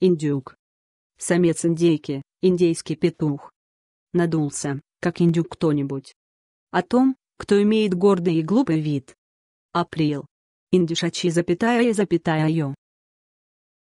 Индюк. Самец индейки, индейский петух. Надулся, как индюк кто-нибудь. О том, кто имеет гордый и глупый вид. Април. Индюшачи запятая и запятая ее.